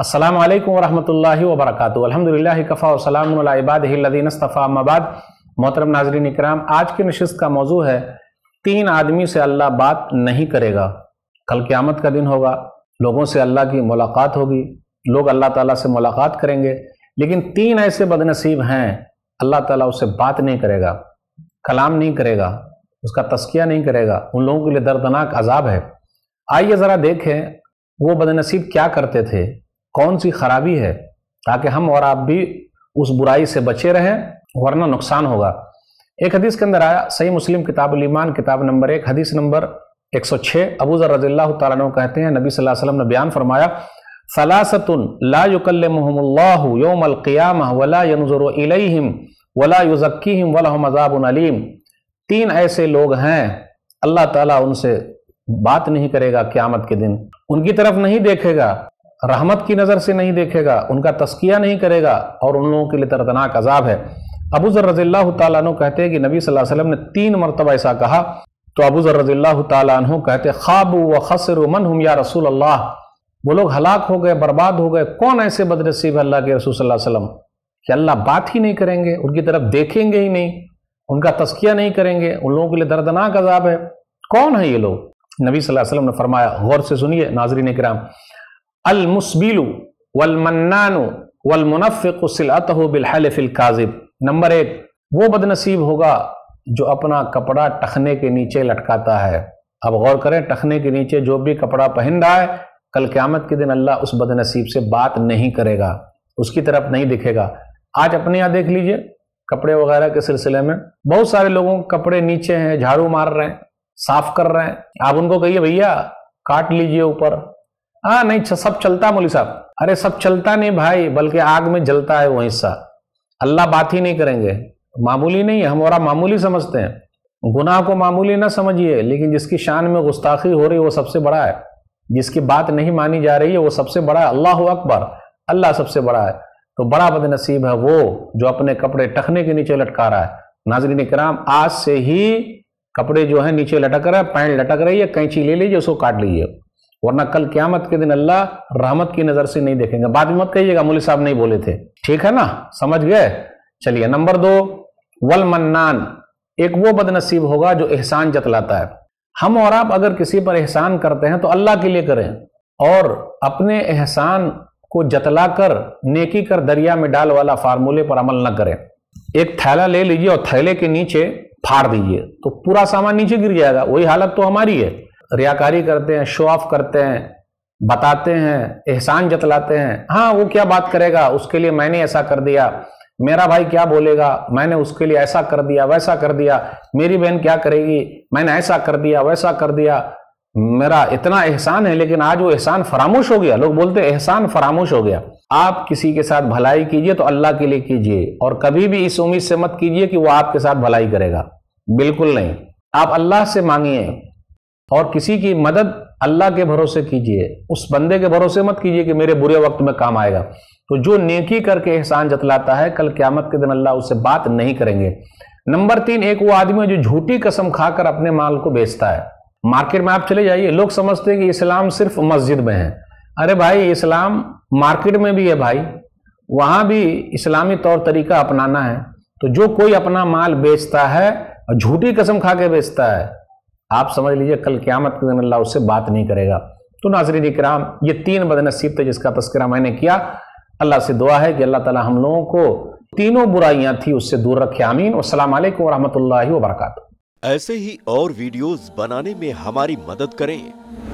असलम वरहमल वबरक अलहमदिल्ला कफ़ा वसलामबादीनस्तफ़ा मबाद मोहतरम नाजरीन इकराम आज की नशस्त का मौजू है तीन आदमी से अल्लाह बात नहीं करेगा कल क़्यामत का दिन होगा लोगों से अल्लाह की मुलाकात होगी लोग अल्लाह ताला से मुलाकात करेंगे लेकिन तीन ऐसे बदनसीब हैं अल्लाह ताला उससे बात नहीं करेगा कलाम नहीं करेगा उसका तस्किया नहीं करेगा उन लोगों के लिए दर्दनाक अजाब है आइए ज़रा देखें वो बदनसीब क्या करते थे कौन सी खराबी है ताकि हम और आप भी उस बुराई से बचे रहें वरना नुकसान होगा एक हदीस के अंदर आया सही मुस्लिम किताब ईमान किताब नंबर एक हदीस नंबर 106 अबू जर रजील्ला तु कहते हैं नबी वसल्लम ने बयान फरमाया सलासतुन ला युकल्लमुहुमुल्लाहु यौमल क़ियामह वला वला तीन ऐसे लोग हैं अल्लाह ताला उनसे बात नहीं करेगा क्यामत के दिन उनकी तरफ नहीं देखेगा रहमत की नज़र से नहीं देखेगा उनका तस्किया नहीं करेगा और उन लोगों के लिए दर्दनाक अजाब है अबू जर रजील्ला तु कहते हैं कि नबी सल वसम ने तीन मरतबा ऐसा कहा तो अबू जर रजील्ला तु कहते ख्वाब व खसर मन हम या रसूल अल्लाह वो लोग हलाक हो गए बर्बाद हो गए कौन ऐसे बदनसीब अल्लाह के रसूल वसलम कि अल्लाह बात ही नहीं करेंगे उनकी तरफ देखेंगे ही नहीं उनका तस्किया नहीं करेंगे उन लोगों के लिए दर्दनाक अजाब है कौन है ये लोग नबी सल्लल्लाहु अलैहि वसल्लम ने फरमाया गौर से सुनिए नाजरीन कराम अलमुसबिलु वलमन्नानु वलमुनफ़िक सिलत बिलहलफिल काजिब नंबर एक वो बदनसीब होगा जो अपना कपड़ा टखने के नीचे लटकाता है अब गौर करें टखने के नीचे जो भी कपड़ा पहन रहा है कल क़्यामत के दिन अल्लाह उस बदनसीब से बात नहीं करेगा उसकी तरफ नहीं दिखेगा आज अपने यहाँ देख लीजिए कपड़े वगैरह के सिलसिले में बहुत सारे लोगों के कपड़े नीचे हैं झाड़ू मार रहे हैं साफ कर रहे हैं आप उनको कहिए भैया काट लीजिए ऊपर हाँ नहीं सब चलता मौली साहब अरे सब चलता नहीं भाई बल्कि आग में जलता है वो हिस्सा अल्लाह बात ही नहीं करेंगे मामूली नहीं है हमारा मामूली समझते हैं गुनाह को मामूली ना समझिए लेकिन जिसकी शान में गुस्ताखी हो रही है वो सबसे बड़ा है जिसकी बात नहीं मानी जा रही है वो सबसे बड़ा है अल्लाह अकबर अल्लाह सबसे बड़ा है तो बड़ा बदनसीब है वो जो अपने कपड़े टखने के नीचे लटका रहा है नाजरीन कराम आज से ही कपड़े जो है नीचे लटक रहा है पैंट लटक रही है कैंची ले लीजिए उसको काट लीजिए वरना कल क्यामत के दिन अल्लाह रहमत की नजर से नहीं देखेंगे बाद में मत कहिएगा मौली साहब नहीं बोले थे ठीक है ना समझ गए चलिए नंबर दो वल मन्नान एक वो बदनसीब होगा जो एहसान जतलाता है हम और आप अगर किसी पर एहसान करते हैं तो अल्लाह के लिए करें और अपने एहसान को जतलाकर नेकी कर दरिया में डाल वाला फार्मूले पर अमल न करें एक थैला ले लीजिए और थैले के नीचे फाड़ दीजिए तो पूरा सामान नीचे गिर जाएगा वही हालत तो हमारी है रियाकारी करते हैं शो ऑफ करते हैं बताते हैं एहसान जतलाते हैं हाँ वो क्या बात करेगा उसके लिए मैंने ऐसा कर दिया मेरा भाई क्या बोलेगा मैंने उसके लिए ऐसा कर दिया वैसा कर दिया मेरी बहन क्या करेगी मैंने ऐसा कर दिया वैसा कर दिया मेरा इतना एहसान है लेकिन आज वो एहसान फरामोश हो गया लोग बोलते एहसान फरामोश हो गया आप किसी के साथ भलाई कीजिए तो अल्लाह के लिए कीजिए और कभी भी इस उम्मीद से मत कीजिए कि वो आपके साथ भलाई करेगा बिल्कुल नहीं आप अल्लाह से मांगिए और किसी की मदद अल्लाह के भरोसे कीजिए उस बंदे के भरोसे मत कीजिए कि मेरे बुरे वक्त में काम आएगा तो जो नेकी करके एहसान जतलाता है कल क्यामत के दिन अल्लाह उससे बात नहीं करेंगे नंबर तीन एक वो आदमी है जो झूठी कसम खाकर अपने माल को बेचता है मार्केट में आप चले जाइए लोग समझते हैं कि इस्लाम सिर्फ मस्जिद में है अरे भाई इस्लाम मार्केट में भी है भाई वहाँ भी इस्लामी तौर तरीका अपनाना है तो जो कोई अपना माल बेचता है झूठी कसम खा के बेचता है आप समझ लीजिए कल क्यामत के दिन अल्लाह उससे बात नहीं करेगा तो नाजरीन कराम ये तीन बदनसीब थे जिसका तस्करा मैंने किया अल्लाह से दुआ है कि अल्लाह ताला हम लोगों को तीनों बुराइयां थी उससे दूर रखे आमीन असलम वरहमत वरक ऐसे ही और वीडियोस बनाने में हमारी मदद करें